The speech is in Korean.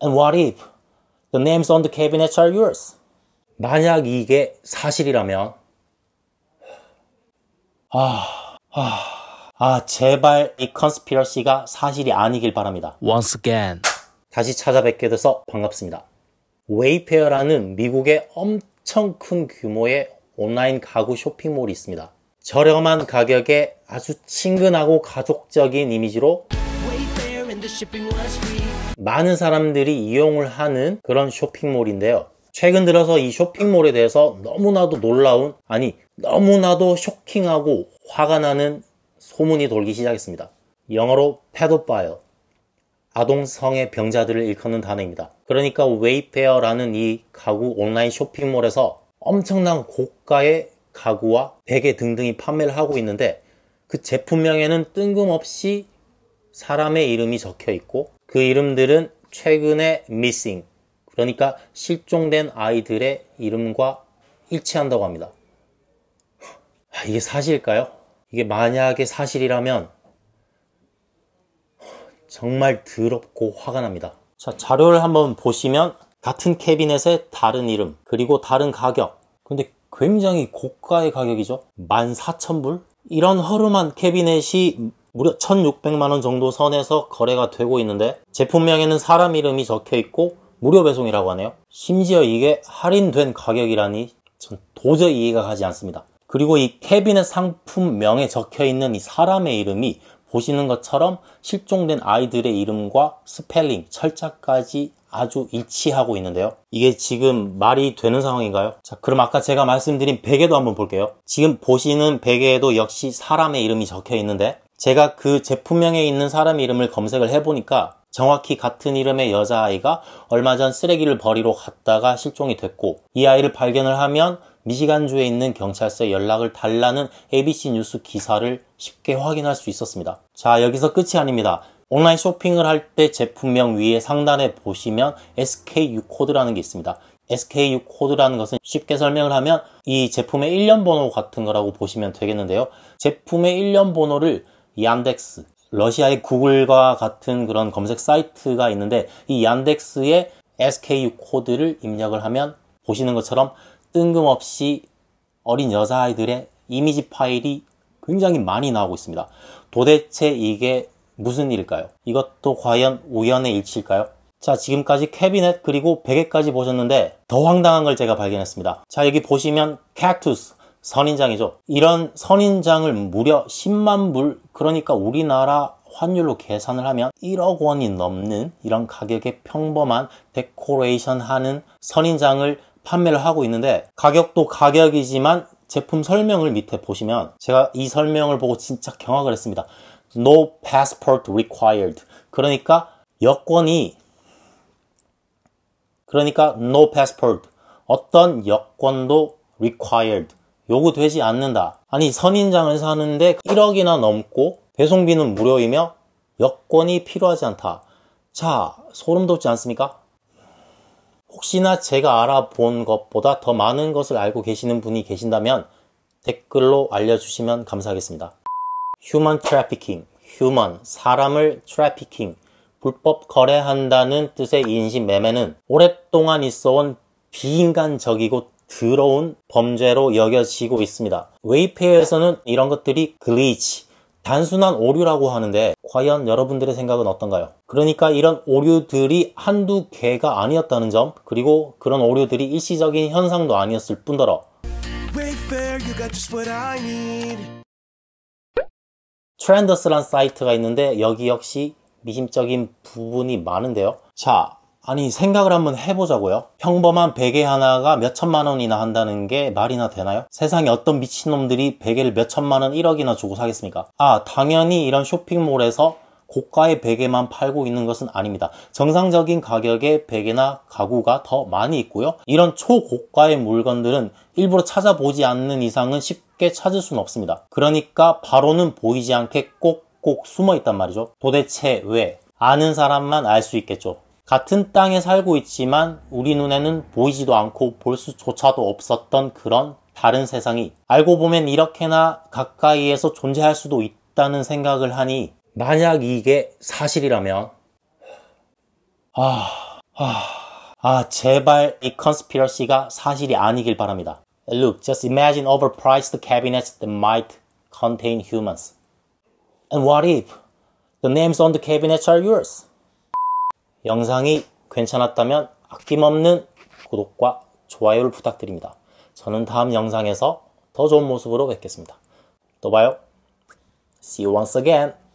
And what if the names on the cabinets are yours? 만약 이게 사실이라면 아, 아, 아 제발 이 컨스피러시가 사실이 아니길 바랍니다. Once again 다시 찾아뵙게 돼서 반갑습니다. 웨이페어라는 미국의 엄청 큰 규모의 온라인 가구 쇼핑몰이 있습니다. 저렴한 가격에 아주 친근하고 가족적인 이미지로 많은 사람들이 이용을 하는 그런 쇼핑몰인데요. 최근 들어서 이 쇼핑몰에 대해서 너무나도 놀라운, 아니, 너무나도 쇼킹하고 화가 나는 소문이 돌기 시작했습니다. 영어로 패도파요아동성의 병자들을 일컫는 단어입니다. 그러니까 웨이페어라는 이 가구 온라인 쇼핑몰에서 엄청난 고가의 가구와 베개 등등이 판매를 하고 있는데 그 제품명에는 뜬금없이 사람의 이름이 적혀 있고 그 이름들은 최근에 missing, 그러니까 실종된 아이들의 이름과 일치한다고 합니다. 아, 이게 사실일까요? 이게 만약에 사실이라면 정말 더럽고 화가 납니다. 자, 자료를 한번 보시면 같은 캐비넷의 다른 이름, 그리고 다른 가격. 근데 굉장히 고가의 가격이죠. 14,000불? 이런 허름한 캐비넷이 무려 1600만원 정도 선에서 거래가 되고 있는데 제품명에는 사람 이름이 적혀 있고 무료 배송이라고 하네요 심지어 이게 할인된 가격이라니 전 도저히 이해가 가지 않습니다 그리고 이 캐비넷 상품명에 적혀 있는 이 사람의 이름이 보시는 것처럼 실종된 아이들의 이름과 스펠링, 철자까지 아주 일치하고 있는데요. 이게 지금 말이 되는 상황인가요? 자, 그럼 아까 제가 말씀드린 베개도 한번 볼게요. 지금 보시는 베개에도 역시 사람의 이름이 적혀 있는데 제가 그 제품명에 있는 사람 이름을 검색을 해보니까 정확히 같은 이름의 여자아이가 얼마 전 쓰레기를 버리러 갔다가 실종이 됐고 이 아이를 발견을 하면 미시간주에 있는 경찰서에 연락을 달라는 ABC 뉴스 기사를 쉽게 확인할 수 있었습니다. 자 여기서 끝이 아닙니다. 온라인 쇼핑을 할 때 제품명 위에 상단에 보시면 SKU 코드라는 게 있습니다. SKU 코드라는 것은 쉽게 설명을 하면 이 제품의 1년 번호 같은 거라고 보시면 되겠는데요. 제품의 1년 번호를 얀덱스, 러시아의 구글과 같은 그런 검색 사이트가 있는데 이 얀덱스의 SKU 코드를 입력을 하면 보시는 것처럼 뜬금없이 어린 여자아이들의 이미지 파일이 굉장히 많이 나오고 있습니다. 도대체 이게 무슨 일일까요? 이것도 과연 우연의 일치일까요? 자 지금까지 캐비넷 그리고 베개까지 보셨는데 더 황당한 걸 제가 발견했습니다. 자 여기 보시면 캡투스 선인장이죠. 이런 선인장을 무려 10만 불 그러니까 우리나라 환율로 계산을 하면 1억 원이 넘는 이런 가격의 평범한 데코레이션 하는 선인장을 판매를 하고 있는데 가격도 가격이지만 제품 설명을 밑에 보시면 제가 이 설명을 보고 진짜 경악을 했습니다. No passport required. 그러니까 여권이 그러니까 no passport 어떤 여권도 required 요구되지 않는다. 아니 선인장을 사는데 1억이나 넘고 배송비는 무료이며 여권이 필요하지 않다. 자, 소름 돋지 않습니까? 혹시나 제가 알아본 것보다 더 많은 것을 알고 계시는 분이 계신다면 댓글로 알려주시면 감사하겠습니다. 휴먼 트래피킹, 휴먼, 사람을 트래피킹, 불법 거래한다는 뜻의 인신 매매는 오랫동안 있어온 비인간적이고 더러운 범죄로 여겨지고 있습니다. 웨이페이에서는 이런 것들이 글리치, 단순한 오류라고 하는데 과연 여러분들의 생각은 어떤가요? 그러니까 이런 오류들이 한두 개가 아니었다는 점 그리고 그런 오류들이 일시적인 현상도 아니었을 뿐더러 트렌더스란 사이트가 있는데 여기 역시 미심적인 부분이 많은데요. 자, 아니 생각을 한번 해보자고요 평범한 베개 하나가 몇천만 원이나 한다는 게 말이나 되나요? 세상에 어떤 미친놈들이 베개를 몇천만 원 1억이나 주고 사겠습니까? 아 당연히 이런 쇼핑몰에서 고가의 베개만 팔고 있는 것은 아닙니다. 정상적인 가격의 베개나 가구가 더 많이 있고요. 이런 초고가의 물건들은 일부러 찾아보지 않는 이상은 쉽게 찾을 수는 없습니다. 그러니까 바로는 보이지 않게 꼭꼭 숨어 있단 말이죠. 도대체 왜? 아는 사람만 알 수 있겠죠. 같은 땅에 살고 있지만 우리 눈에는 보이지도 않고 볼 수조차도 없었던 그런 다른 세상이 알고 보면 이렇게나 가까이에서 존재할 수도 있다는 생각을 하니 만약 이게 사실이라면 아, 아, 아 제발 이 컨스피러시가 사실이 아니길 바랍니다. Look, just imagine overpriced cabinets that might contain humans. And what if the names on the cabinets are yours? 영상이 괜찮았다면 아낌없는 구독과 좋아요를 부탁드립니다. 저는 다음 영상에서 더 좋은 모습으로 뵙겠습니다. 또 봐요. See you once again.